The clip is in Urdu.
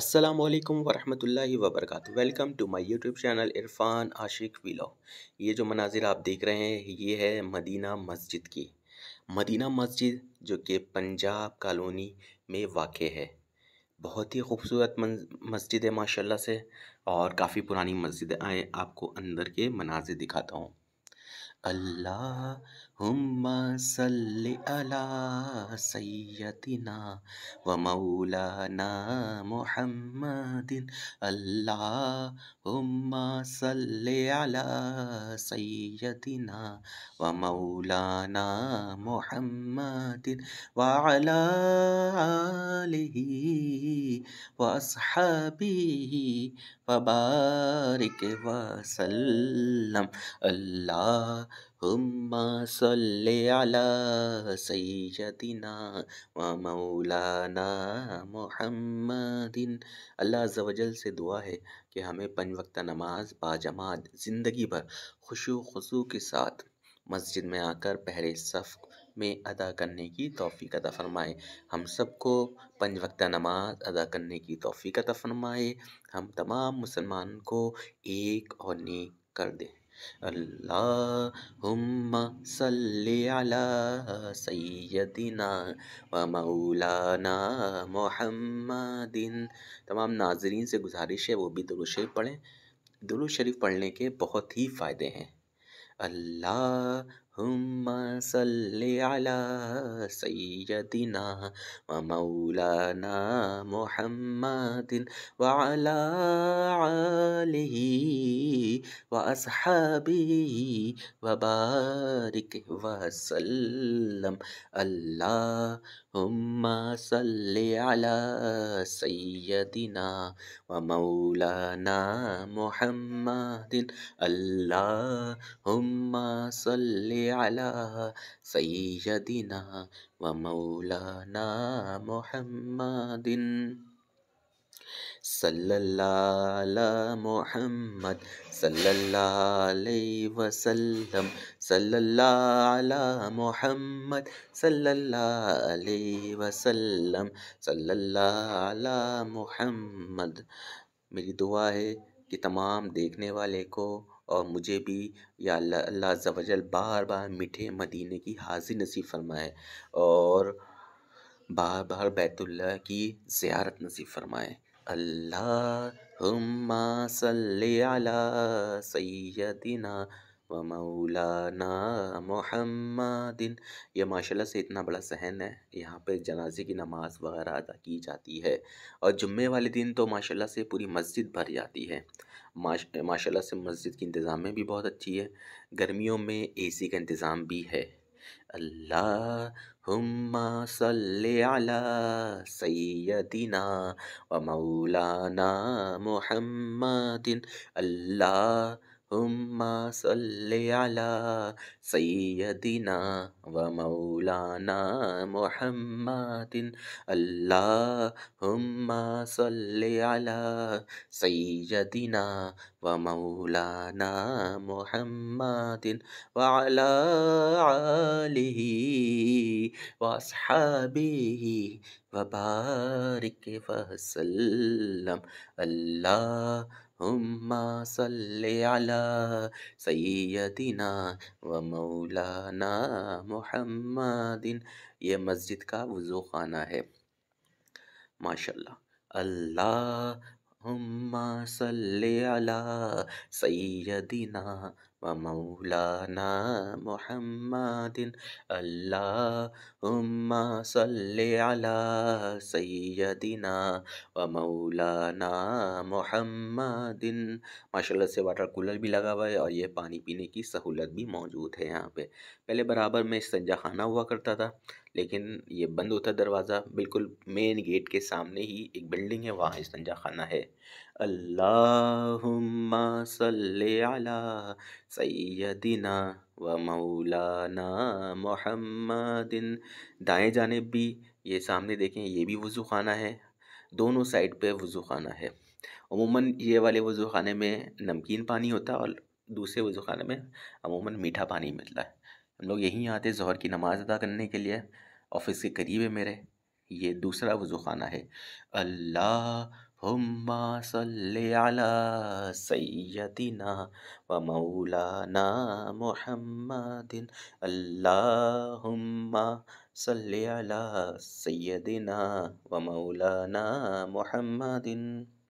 السلام علیکم ورحمۃ اللہ وبرکاتہ welcome to my YouTube channel Irfan Ashiq ویلو یہ جو مناظر آپ دیکھ رہے ہیں یہ ہے مدینہ مسجد کی مدینہ مسجد جو کہ پنجاب کالونی میں واقع ہے بہت ہی خوبصورت مسجد ہے ماشاءاللہ سے اور کافی پرانی مسجد آئیں آپ کو اندر کے مناظر دکھاتا ہوں اللہ هم صل على سيدنا ومولانا محمد اللهم صل على سيدنا ومولانا محمد وعلى آله وأصحابه وبارك وسلم اللهم علی سیدنا و مولانا محمد اللہ عز و جل سے دعا ہے کہ ہمیں پنج وقتہ نماز باجماعت زندگی بھر خصو کے ساتھ مسجد میں آ کر پہرے صف میں ادا کرنے کی توفیق عطا فرمائے ہم سب کو پنج وقت نماز ادا کرنے کی توفیق عطا فرمائے ہم تمام مسلمان کو ایک اور نیک کر دیں اللہم صلی علی سیدنا و مولانا محمد تمام ناظرین سے گزارش ہے وہ بھی دلو شریف پڑھیں دلو شریف پڑھنے کے بہت ہی فائدے ہیں اللہ اللهم صل على سيدنا ومولانا محمد وعلى آله وأصحابه وبارك وسلم اللهم صل على سيدنا ومولانا محمد اللهم صل مولانا محمد صلی اللہ علی محمد صلی اللہ علیہ وسلم صلی اللہ علی محمد صلی اللہ علیہ وسلم صلی اللہ علی محمد میری دعا ہے کہ تمام دیکھنے والے کو اور مجھے بھی یا اللہ اللہ جل بار بار میٹھے مدینہ کی حاضر نصیب فرمائے اور بار بار بیت اللہ کی زیارت نصیب فرمائے اللہ صلی صلی سیدنا و مولانا محمد یہ ماشاء اللہ سے اتنا بڑا صحن ہے یہاں پہ جنازے کی نماز وغیرہ ادا کی جاتی ہے اور جمعے والے دن تو ماشاء اللہ سے پوری مسجد بھر جاتی ہے ماشاء اللہ سے مسجد کی انتظامیں بھی بہت اچھی ہے گرمیوں میں اے سی کا انتظام بھی ہے اللہ و مولانا محمد اللہ اللهم صل على سيدنا ومولانا محمد اللهم صل على سيدنا ومولانا محمد وعلى آله وأصحابه وبارك وسلم الله سیدنا و مولانا محمد یہ مسجد کا وضو خانہ ہے ماشاءاللہ اللہ اللہ ہما صلی اللہ مولانا محمد اللہ علی سیدنا و مولانا محمد ماشاء اللہ سے واٹر کولر بھی لگا ہوا ہے اور یہ پانی پینے کی سہولت بھی موجود ہے یہاں پہ پہلے برابر میں سنجا خانہ ہوا کرتا تھا لیکن یہ بند ہوتا دروازہ بالکل مین گیٹ کے سامنے ہی ایک بلڈنگ ہے وہاں استنجا خانہ ہے اللہم صلی علی سیدنا و مولانا محمد دائیں جانب بھی یہ سامنے دیکھیں یہ بھی وضو خانہ ہے دونوں سائڈ پہ وضو خانہ ہے عموماً یہ والے وضو خانے میں نمکین پانی ہوتا ہے اور دوسرے وضو خانے میں عموماً میٹھا پانی ملتا ہے لوگ یہیں آتے ظہر کی نماز ادا کرنے کے لیے آفس کے قریب ہے میرے یہ دوسرا وضو خانہ ہے اللہ صلی علی سیدنا و مولانا محمد اللہم اللہ علی سیدنا و مولانا محمد